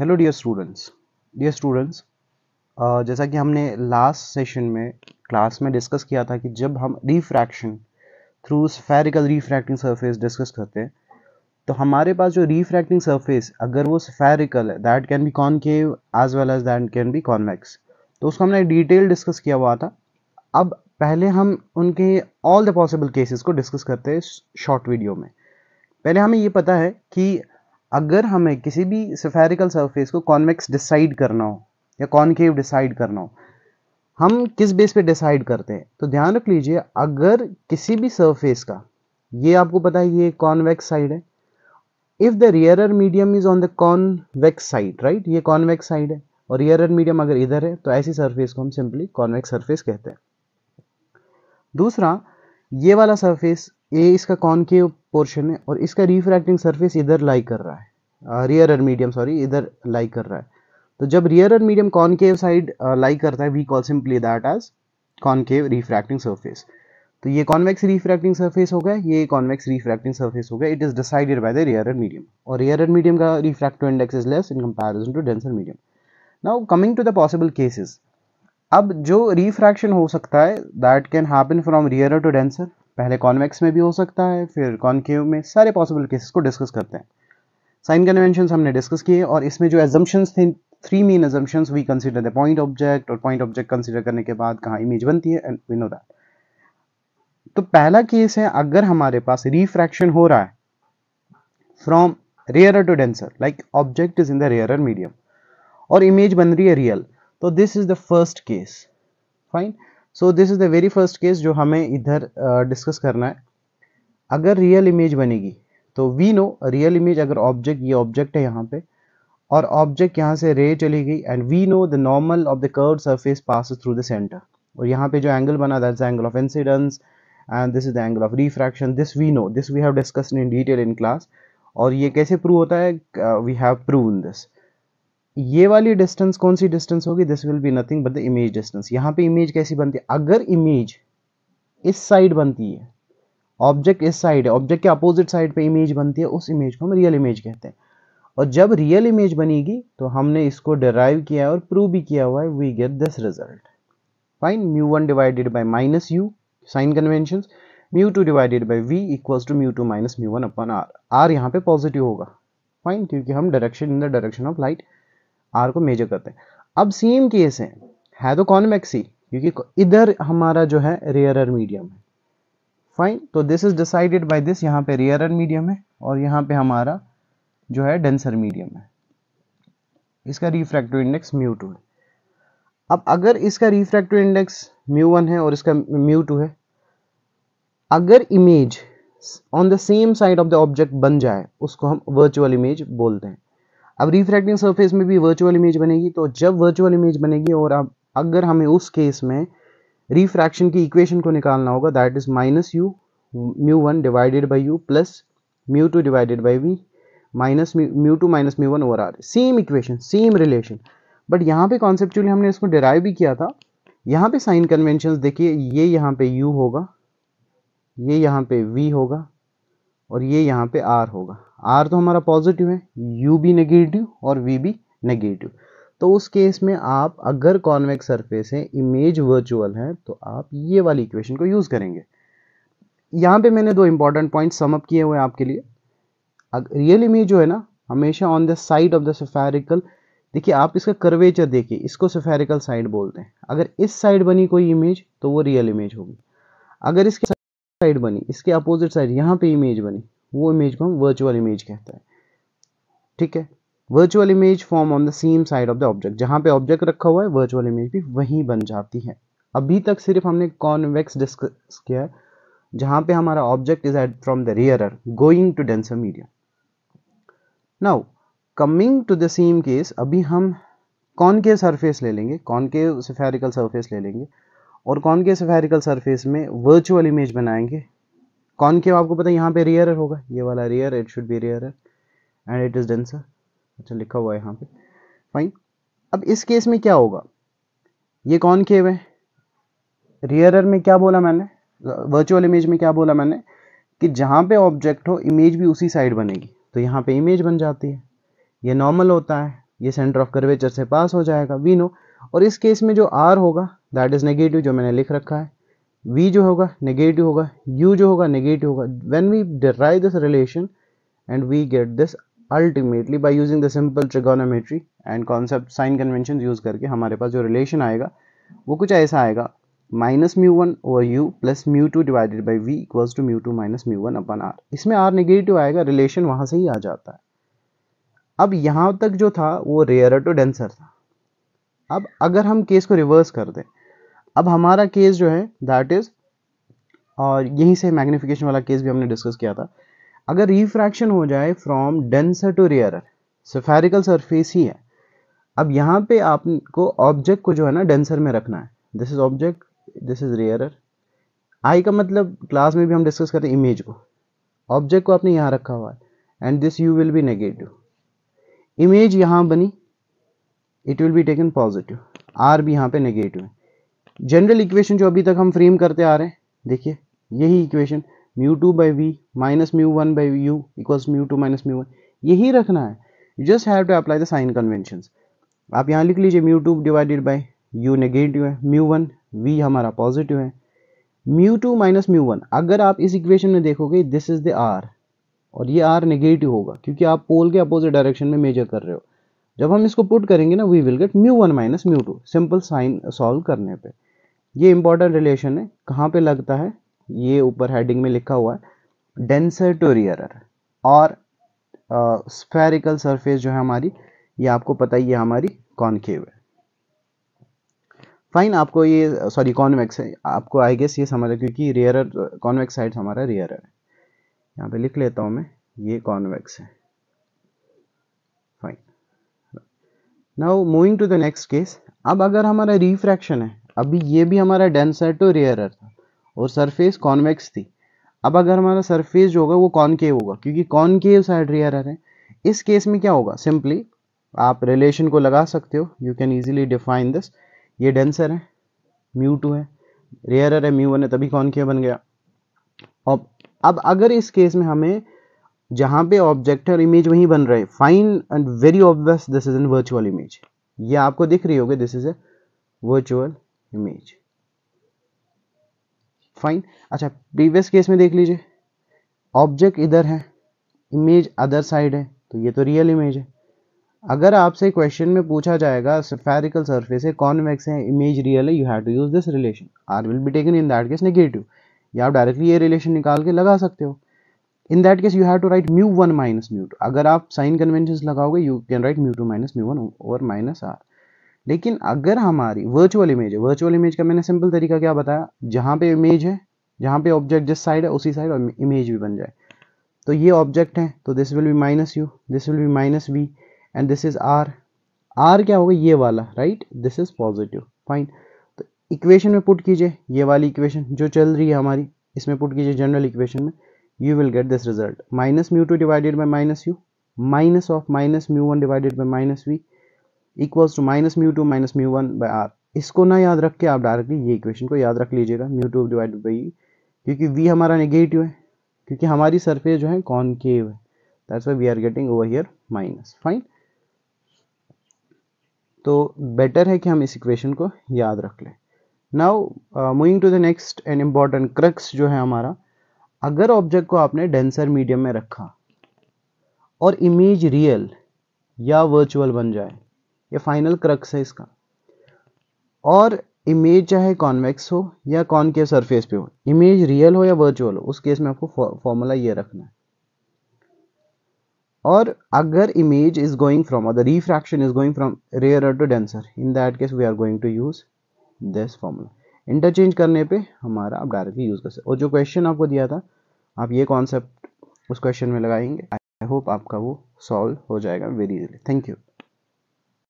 hello dear students dear students जैसा कि हमने लास्ट सेशन में क्लास में डिस्कस किया था कि जब हम refraction through spherical refracting surface discuss करते हैं तो हमारे पास जो रिफ्रैक्टिंग सरफेस अगर वो स्फेरिकल है that can be concave as well as that can be convex तो उसको हमने डिटेल डिस्कस किया हुआ था अब पहले हम उनके ऑल द पॉसिबल केसेस को डिस्कस करते हैं शॉर्ट वीडियो में पहले हमें ये पता है कि अगर हमें किसी भी सफेरिकल सरफेस को कॉन्वेक्स डिसाइड करना हो या कॉन्केव डिसाइड करना हो हम किस बेस पे डिसाइड करते हैं तो ध्यान रख लीजिए अगर किसी भी सरफेस का ये आपको पता है ये कॉन्वेक्स साइड है if the rarer medium is on the convex side right ये कॉन्वेक्स साइड है और रियरर मीडियम अगर इधर है तो ऐसी सरफेस को हम सिंपली कॉन्वेक्स सरफेस कहते हैं दूसरा ये वाला सरफेस ये इसका कॉनकेव पोर्शन है और इसका रिफ्रैक्टिंग सरफेस इधर लाई कर रहा है रियर एंड मीडियम सॉरी इधर लाई कर रहा है तो जब रियर एंड मीडियम कॉनकेव साइड लाई करता है we call simply that as concave refracting surface तो ये कॉन्वेक्स रिफ्रैक्टिंग सर्फेस होगा ये कॉन्वेक्स रिफ्रैक्टिंग सर्फेस होगा it is decided by the रियर एंड मीडियम और रियर एंड मीडियम का refractive index is less in comparison to denser medium now coming to the possible cases अब जो रिफ्रैक्शन हो सकता है that can happen from rear to denser पहले कॉन्वेक्स में भी हो सकता है फिर कॉन्केव में सारे पॉसिबल केसेस को डिस्कस करते हैं साइन कन्वेंशन हमने डिस्कस किए और इसमें जो एजम्पन्स थे three main assumptions we consider the point object और पॉइंट ऑब्जेक्ट कंसिडर करने के बाद कहाँ इमेज बनती है एंड वी नो दैट तो पहला केस है अगर हमारे पास रिफ्रैक्शन हो रहा है from rare to denser like object is in the rare medium और इमेज बन रही है रियल तो this is the first case fine so this is the very first case जो हमें इधर डिस्कस uh, करना है अगर रियल इमेज बनेगी तो वी नो रियल इमेज अगर ऑब्जेक्ट ये ऑब्जेक्ट है यहाँ पे और ऑब्जेक्ट यहाँ से रे चली गई and we know the normal of the curve surface pass through the centre और यहाँ पे जो एंगल बना that angle of incidence and this is the angle of refraction this we know this we have discuss in detail in class और ये कैसे prove होता है we have prove in this ये वाली डिस्टेंस कौन सी डिस्टेंस होगी this will be nothing but the image distance यहां पे इमेज कैसी बनती है अगर इमेज इस साइड बनती है ऑब्जेक्ट इस साइड है ऑब्जेक्ट के अपोजिट साइड पे इमेज बनती है उस इमेज को हम रियल इमेज कहते हैं और जब रियल इमेज बनेगी तो हमने इसको डिराइव किया है और प्रूव भी किया हुआ है we get this result fine mu one divided by minus u sign convention mu two divided by v equals to mu two minus mu one upon R R यहाँ पे पॉजिटिव होगा फाइन क्योंकि हम direction in the direction of light R को measure करते हैं अब same case है है तो कॉन्वेक्स ही क्योंकि इधर हमारा जो है रेयरर मीडियम है फाइन तो this is decided by this यहाँ पे रेयरर मीडियम है और यहाँ पे हमारा जो है डेंसर मीडियम है इसका रिफ्रैक्टिव इंडेक्स म्यू टू है अब अगर इसका रिफ्रैक्टिव इंडेक्स म्यू वन है और इसका म्यू टू है अगर image on the same side of the object बन जाए उसको हम वर्चुअल इमेज बोलते हैं अब रिफ्रैक्टिंग सरफेस में भी वर्चुअल इमेज बनेगी तो जब वर्चुअल इमेज बनेगी और अब अगर हमें उस केस में रिफ्रैक्शन की इक्वेशन को निकालना होगा that is minus u mu one divided by u plus mu two divided by v minus mu two minus mu one over R same equation same relation but यहाँ पे conceptually हमने इसको derive भी किया था यहाँ पे साइन कन्वेंशन देखिए ये यहाँ पे यू होगा ये यहाँ पे वी होगा और ये यहाँ पे आर होगा आर तो हमारा पॉजिटिव है यू भी नेगेटिव और वी भी नेगेटिव तो उस केस में आप अगर कॉन्वेक्स सरफेस है इमेज वर्चुअल है तो आप ये वाली इक्वेशन को यूज़ करेंगे यहाँ पे मैंने दो इंपॉर्टेंट पॉइंट समअप किए हुए आपके लिए रियल इमेज जो है ना हमेशा on the side of the spherical देखिए आप इसका कर्वेचर देखिए इसको सफेरिकल साइड बोलते हैं अगर इस साइड बनी कोई इमेज तो वो रियल इमेज होगी अगर इसके साइड बनी इसके अपोजिट साइड यहाँ पे इमेज बनी वो इमेज को हम वर्चुअल इमेज कहते हैं ठीक है virtual image form on the same side of the object जहां पे ऑब्जेक्ट रखा हुआ है वर्चुअल इमेज भी वहीं बन जाती है अभी तक सिर्फ हमने कॉन्वेक्स डिस्कस किया है जहां पे हमारा object is at from the rarer going to denser medium now coming to the same case अभी हम कौन के सरफेस ले लेंगे कौन के सफेरिकल सरफेस ले लेंगे और कौन के सफेरिकल सरफेस में वर्चुअल इमेज बनाएंगे कॉनकेव आपको पता है यहाँ पे रियर होगा ये वाला rare it should be rare and it is denser अच्छा लिखा हुआ है यहाँ पे फाइन अब इस केस में क्या होगा ये कॉनकेव है रियर में क्या बोला मैंने वर्चुअल इमेज में क्या बोला मैंने कि जहाँ पे ऑब्जेक्ट हो इमेज भी उसी साइड बनेगी तो यहाँ पे इमेज बन जाती है ये नॉर्मल होता है ये सेंटर ऑफ कर्वेचर से पास हो जाएगा वी नो और इस केस में जो आर होगा दैट इज़ नेगेटिव जो मैंने लिख रखा है v जो होगा नेगेटिव होगा यू जो होगा नेगेटिव होगा when we derive this relation and we get this ultimately by using the simple trigonometry and concept sign convention use करके हमारे पास जो रिलेशन आएगा वो कुछ ऐसा आएगा minus mu one over u plus mu two divided by v equals to mu two minus mu one upon R इसमें R negative आएगा रिलेशन वहां से ही आ जाता है अब यहां तक जो था वो रेयर टू डेंसर था अब अगर हम केस को रिवर्स कर दें अब हमारा केस जो है दैट इज़ और यहीं से मैग्निफिकेशन वाला केस भी हमने डिस्कस किया था अगर रिफ्रैक्शन हो जाए from denser to rare spherical surface ही है अब यहाँ पे आपको ऑब्जेक्ट को जो है ना डेंसर में रखना है this is object this is rare I का मतलब क्लास में भी हम डिस्कस करते हैं इमेज को ऑब्जेक्ट को आपने यहाँ रखा हुआ है and this u will be negative image यहाँ बनी it will be taken positive R भी यहाँ पे नेगेटिव है जनरल इक्वेशन जो अभी तक हम फ्रेम करते आ रहे हैं देखिए यही equation mu two by v minus mu one by u equals mu two minus mu one यही रखना है you just have to apply the sign convention आप यहाँ लिख लीजिए mu two divided by u negative है म्यू वन वी हमारा positive है mu two minus mu one अगर आप इस इक्वेशन में देखोगे दिस इज द आर और ये आर नेगेटिव होगा क्योंकि आप पोल के अपोजिट डायरेक्शन में मेजर कर रहे हो जब हम इसको पुट करेंगे ना we will get mu one minus mu two simple sign solve करने पर ये इंपॉर्टेंट रिलेशन है कहाँ पे लगता है ये ऊपर हेडिंग में लिखा हुआ है डेंसर टू रियरर और स्फेरिकल uh, सरफेस जो है हमारी ये आपको पता ही है हमारी कॉनकेव है फाइन आपको ये सॉरी कॉन्वेक्स है आपको आई गेस ये समझ क्योंकि रियरर कॉन्वेक्स साइड हमारा रियरर है यहाँ पे लिख लेता हूँ मैं ये कॉन्वेक्स है fine now moving to the next case अब अगर हमारा रिफ्रैक्शन है अभी ये भी हमारा डेंसर टू रेयरर था और सरफेस कॉन्वेक्स थी अब अगर हमारा सरफेस जो होगा वो कॉनकेव होगा क्योंकि कॉनकेव साइड रेयरर है इस केस में क्या होगा सिंपली आप रिलेशन को लगा सकते हो you can easily define this ये डेंसर है म्यू टू है रेयरर है म्यू वन है तभी कॉनकेव बन गया अब अब अगर इस केस में हमें जहाँ पे ऑब्जेक्ट और इमेज वहीं बन रहे fine and very obvious this is an virtual image ये आपको दिख रही होगी this is a virtual image fine अच्छा प्रीवियस केस में देख लीजिए ऑब्जेक्ट इधर है इमेज अदर साइड है तो ये तो रियल इमेज है अगर आपसे क्वेश्चन में पूछा जाएगा सफेरिकल सरफेस है कॉनवेक्स है इमेज रियल है you have to use this relation R will be taken in that case negative या आप डायरेक्टली ये रिलेशन निकाल के लगा सकते हो in that case you have to write mu one minus mu two अगर आप साइन कन्वेंशन लगाओगे you can write mu two minus mu one और माइनस आर लेकिन अगर हमारी वर्चुअल इमेज है वर्चुअल इमेज का मैंने सिंपल तरीका क्या बताया जहां पे इमेज है जहां पे ऑब्जेक्ट जिस साइड है उसी साइड इमेज भी बन जाए तो ये ऑब्जेक्ट है तो this will be minus u this will be minus v and this is R R क्या होगा ये वाला right this is positive fine तो इक्वेशन में पुट कीजिए ये वाली इक्वेशन जो चल रही है हमारी इसमें पुट कीजिए जनरल इक्वेशन में you will get this result minus mu two divided by minus u minus of minus mu one divided by minus v equals to minus mu two minus mu one by R इसको ना याद रख के आप directly ये equation को याद रख लीजिएगा म्यू टू डिवाइड बाई क्योंकि वी हमारा नेगेटिव है क्योंकि हमारी सरफेस जो है कॉनकेव है that's why we are getting over here minus fine तो बेटर है कि हम इस इक्वेशन को याद रख लें now moving to the next and important crux जो है हमारा अगर ऑब्जेक्ट को आपने डेंसर मीडियम में रखा और इमेज रियल या वर्चुअल बन जाए ये फाइनल क्रक्स है इसका और इमेज चाहे कॉन्वेक्स हो या कॉनकेव सरफेस पे हो इमेज रियल हो या वर्चुअल हो उस केस में आपको फॉर्मूला ये रखना है और अगर image is going from other refraction is going from rare to denser in that case we are going to use this formula interchange करने पे हमारा आप डायरेक्टली यूज़ कर सकते और जो क्वेश्चन आपको दिया था आप ये कॉन्सेप्ट उस क्वेश्चन में लगाएंगे आई होप आपका वो सॉल्व हो जाएगा वेरी इजिली थैंक यू